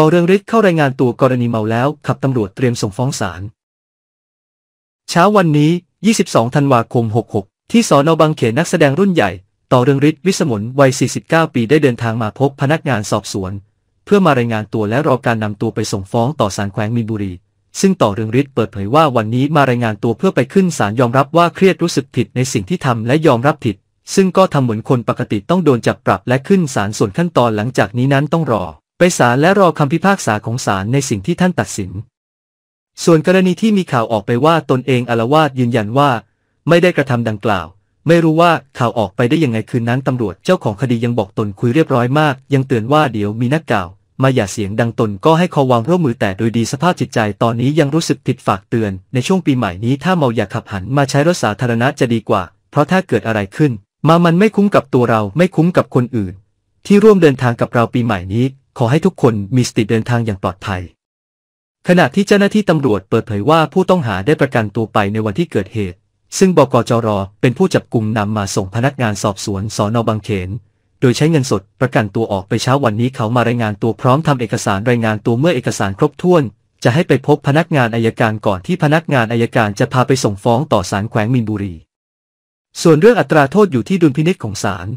ต่อเรืองฤทธิ์เข้ารายงานตัวกรณีเมาแล้วขับตำรวจเตรียมส่งฟ้องศาลเช้าวันนี้ 22 ธันวาคม 66 ที่สอนอบางเขนนักแสดงรุ่นใหญ่ ต่อเรืองฤทธิ์วิสมนวัย 49 ปีได้เดินทางมาพบพนักงานสอบสวน เพื่อมารายงานตัวและรอการนำตัวไปส่งฟ้องต่อศาลแขวงมีนบุรี ซึ่งต่อเรืองฤทธิ์เปิดเผยว่าวันนี้มารายงานตัวเพื่อไปขึ้นศาลยอมรับว่าเครียดรู้สึกผิดในสิ่งที่ทำและยอมรับผิดซึ่งก็ทำเหมือนคนปกติต้องโดนจับปรับและขึ้นศาลส่วนขั้นตอนหลังจากนี้นั้นต้องรอไปศาลและรอคำพิพากษาของศาลในสิ่งที่ท่านตัดสิน ส่วนกรณีที่มีข่าวออกไปว่าตนเองอลาวาดยืนยันว่า ไม่ได้กระทำดังกล่าว ไม่รู้ว่าข่าวออกไปได้ยังไงคืนนั้นตำรวจเจ้าของคดียังบอกตนคุยเรียบร้อยมาก ยังเตือนว่าเดี๋ยวมีนักกล่าว มาอย่าเสียงดังตนก็ให้คอวางร่วมมือแต่โดยดีสภาพจิตใจ ตอนนี้ยังรู้สึกผิดฝากเตือนในช่วงปีใหม่นี้ถ้าเมาอยากขับหันมาใช้รถสาธารณะจะดีกว่า เพราะถ้าเกิดอะไรขึ้น มามันไม่คุ้มกับตัวเราไม่คุ้มกับคนอื่น ที่ร่วมเดินทางกับเราปีใหม่นี้ขอให้ทุกคนมีสติเดินทางอย่างปลอดภัย ขณะที่เจ้าหน้าที่ตำรวจเปิดเผยว่าผู้ต้องหาได้ประกันตัวไปในวันที่เกิดเหตุ ซึ่งบกจรเป็นผู้จับกลุ่มนำมาส่งพนักงานสอบสวนสอนอบางเขน โดยใช้เงินสดประกันตัวออกไปเช้าวันนี้เขามารายงานตัวพร้อมทำเอกสารรายงานตัวเมื่อเอกสารครบถ้วนจะให้ไปพบพนักงานอายการก่อนที่พนักงานอายการจะพาไปส่งฟ้องต่อศาลแขวงมินบุรีส่วนเรื่องอัตราโทษอยู่ที่ดุลพินิจของศาล